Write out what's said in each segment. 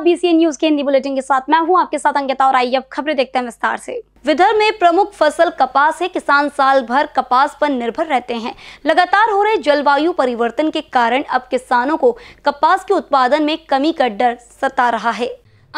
आप BCN news के Hindi bulletin के साथ मैं हूं आपके साथ अंकिता और आइए अब खबरें देखते हैं विस्तार से विदर्भ में प्रमुख फसल कपास है किसान साल भर कपास पर निर्भर रहते हैं लगातार हो रहे जलवायु परिवर्तन के कारण अब किसानों को कपास के उत्पादन में कमी का डर सता रहा है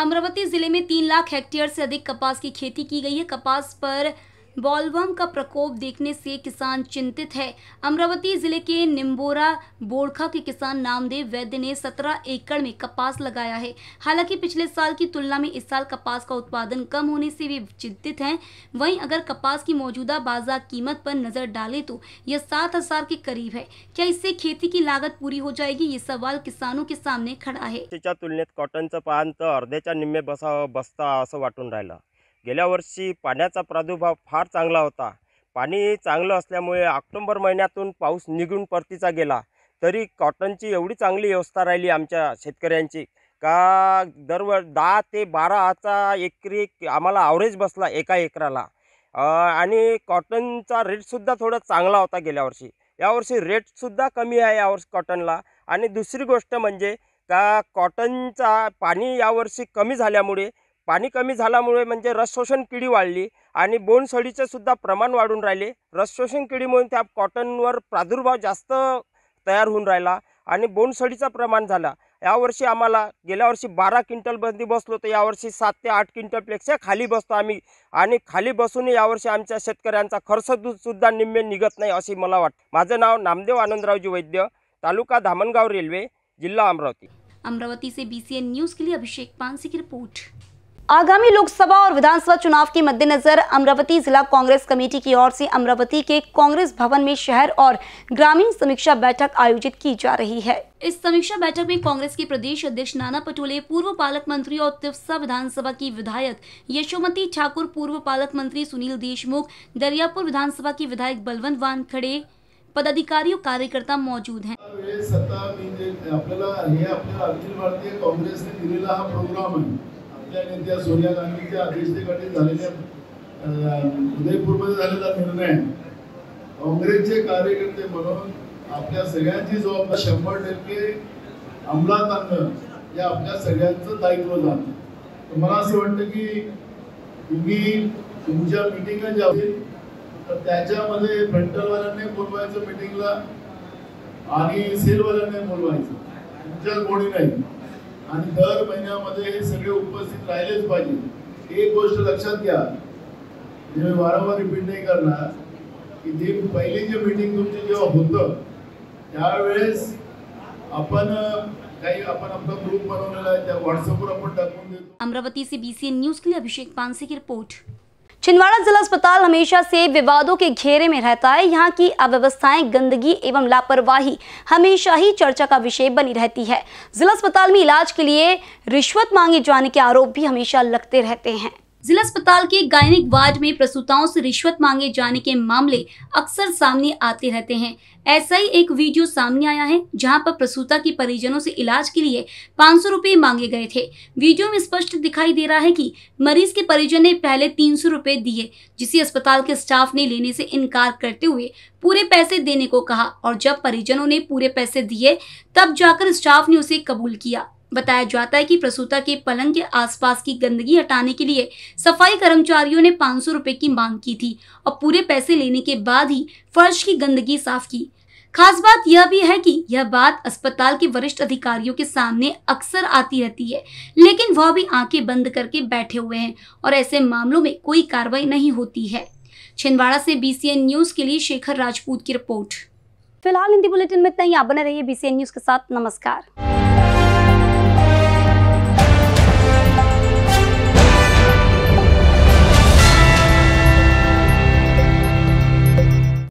अमरावती जिले में तीन लाख हेक्टेयर से अधिक कपास की खेती की गई है कपास पर बॉलवम का प्रकोप देखने से किसान चिंतित है अमरावती जिले के निम्बोरा बोरखा के किसान नामदेव वैद्य ने 17 एकड़ में कपास लगाया है हालांकि पिछले साल की तुलना में इस साल कपास का उत्पादन कम होने से वे चिंतित हैं वहीं अगर कपास की मौजूदा बाजार कीमत पर नजर डाले तो यह सात हजार के करीब है क्या इससे खेती की लागत पूरी हो जाएगी ये सवाल किसानों के सामने खड़ा है तुलनेत बसा बसता गेल्या वर्षी पाण्याचा प्रादुर्भाव फार चांगला होता पाणी चांगलं असल्यामुळे ऑक्टोंबर महिन्यातून पाऊस निघून परतीचा गेला तरी कॉटनची एवढी चांगली व्यवस्था राहिली आमच्या शेतकऱ्यांची का दरवर दहा ते बाराचा एकरी आम्हाला आवरेज बसला एका एकराला आणि कॉटनचा रेटसुद्धा थोडा चांगला होता गेल्या वर्षी यावर्षी रेटसुद्धा कमी आहे यावर्षी कॉटनला आणि दुसरी गोष्ट म्हणजे का कॉटनचा पाणी यावर्षी कमी झाल्यामुळे पाणी कमी झाल्यामुळे म्हणजे रसशोषण किडी वाढली आणि बोंडसळीचं सुद्धा प्रमाण वाढून राहिले रसशोषण किडीमुळे त्या कॉटनवर प्रादुर्भाव जास्त तयार होऊन राहिला आणि बोंडसळीचं प्रमाण झाला यावर्षी आम्हाला गेल्या वर्षी बारा क्विंटल बंदी बसलो तर यावर्षी सात ते आठ क्विंटलपेक्षा खाली बसतो आम्ही आणि खाली बसून यावर्षी आमच्या शेतकऱ्यांचा खर्च सुद्धा निम्मे निघत नाही असे मला वाटतं माझं नाव नामदेव आनंदरावजी वैद्य तालुका धामणगाव रेल्वे जिल्हा अमरावती अमरावती से एन न्यूज़ के लिए अभिषेक पानसी की रिपोर्ट आगामी लोकसभा और विधानसभा चुनाव के मद्देनजर अमरावती जिला कांग्रेस कमेटी की ओर से अमरावती के कांग्रेस भवन में शहर और ग्रामीण समीक्षा बैठक आयोजित की जा रही है इस समीक्षा बैठक में कांग्रेस के प्रदेश अध्यक्ष नाना पटोले पूर्व पालक मंत्री और तिफसा विधानसभा की विधायक यशोमती ठाकुर पूर्व पालक मंत्री सुनील देशमुख दरियापुर विधानसभा के विधायक बलवंत वान खड़े पदाधिकारी और कार्यकर्ता मौजूद है सत्ता अखिल भारतीय प्रोग्राम आपल्या नेत्या सोनिया गांधीच्या अध्यक्षतेखाली झालेल्या उदयपूरमध्ये झालेला निर्णय काँग्रेसचे कार्यकर्ते म्हणून आपल्या सगळ्यांची जो आपला शंभर टक्के अंमलात आणणं हे आपल्या सगळ्यांचं दायित्व झालं मला असं वाटतं की तुम्ही तुमच्या मिटिंग ज्या होतील तर त्याच्यामध्ये फ्रंटलवाल्यांनी बोलवायचं मिटिंगला आणि सेलवाल्यांनी बोलवायचं तुमच्यात कोणी नाही आणि दर महिन्यामध्ये हे सगळे उपस्थित राहिलेच पाहिजे एक गोष्ट लक्षात घ्या म्हणजे मी वारंवार रिपीट नाही करणार की जे पहिले जे मीटिंग तुमची जेव्हा होतं त्यावेळेस आपण काही आपण आपला ग्रुप बनवलेला आहे त्या व्हॉट्सअपवर आपण टाकून देतो अमरावती से बी न्यूज के लिए अभिषेक पानसे की रिपोर्ट छिंदवाड़ा जिला अस्पताल हमेशा से विवादों के घेरे में रहता है यहाँ की अव्यवस्थाएं गंदगी एवं लापरवाही हमेशा ही चर्चा का विषय बनी रहती है जिला अस्पताल में इलाज के लिए रिश्वत मांगे जाने के आरोप भी हमेशा लगते रहते हैं जिला अस्पताल के गायनिक वार्ड में प्रसूताओं से रिश्वत मांगे जाने के मामले अक्सर सामने आते रहते हैं ऐसा ही एक वीडियो सामने आया है जहां पर प्रसूता के परिजनों से इलाज के लिए पाँच सौ मांगे गए थे वीडियो में स्पष्ट दिखाई दे रहा है कि मरीज के परिजन ने पहले तीन सौ दिए जिसे अस्पताल के स्टाफ ने लेने से इनकार करते हुए पूरे पैसे देने को कहा और जब परिजनों ने पूरे पैसे दिए तब जाकर स्टाफ ने उसे कबूल किया बताया जाता है कि प्रसूता के पलंग के आसपास की गंदगी हटाने के लिए सफाई कर्मचारियों ने पाँच सौ की मांग की थी और पूरे पैसे लेने के बाद ही फर्श की गंदगी साफ की खास बात यह भी है कि यह बात अस्पताल के वरिष्ठ अधिकारियों के सामने अक्सर आती रहती है लेकिन वह भी आंखें बंद करके बैठे हुए हैं और ऐसे मामलों में कोई कार्रवाई नहीं होती है छिंदवाड़ा से बीसीएन न्यूज के लिए शेखर राजपूत की रिपोर्ट फिलहाल हिंदी बुलेटिन में इतना ही आप बने रहिए बीसीएन न्यूज के साथ नमस्कार